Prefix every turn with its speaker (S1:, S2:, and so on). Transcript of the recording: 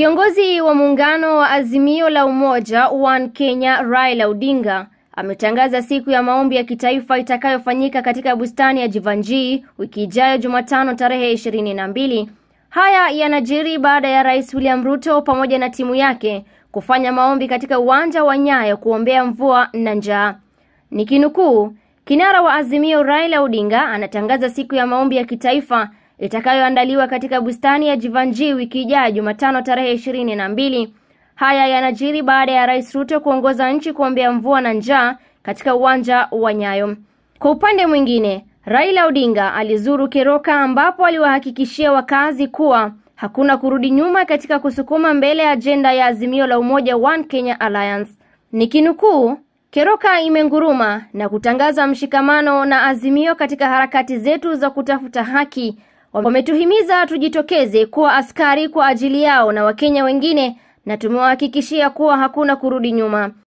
S1: Kiongozi wa muungano wa Azimio la Umoja One Kenya Raila Odinga ametangaza siku ya maombi ya kitaifa itakayofanyika katika bustani ya Jivanjii wiki ijayo Jumatano tarehe ishirini na mbili. Haya yanajiri baada ya Rais William Ruto pamoja na timu yake kufanya maombi katika uwanja wa Nyayo kuombea mvua na njaa. Nikinukuu, kinara wa Azimio Raila Odinga anatangaza siku ya maombi ya kitaifa itakayoandaliwa katika bustani ya Jivanji wiki ijayo Jumatano tarehe ishirini na mbili. Haya yanajiri baada ya Rais Ruto kuongoza nchi kuombea mvua na njaa katika uwanja wa Nyayo. Kwa upande mwingine, Raila Odinga alizuru Keroka ambapo aliwahakikishia wakazi kuwa hakuna kurudi nyuma katika kusukuma mbele ajenda ya azimio la umoja One Kenya Alliance. Nikinukuu, Keroka imenguruma na kutangaza mshikamano na azimio katika harakati zetu za kutafuta haki Wametuhimiza tujitokeze kuwa askari kwa ajili yao na Wakenya wengine na tumewahakikishia kuwa hakuna kurudi nyuma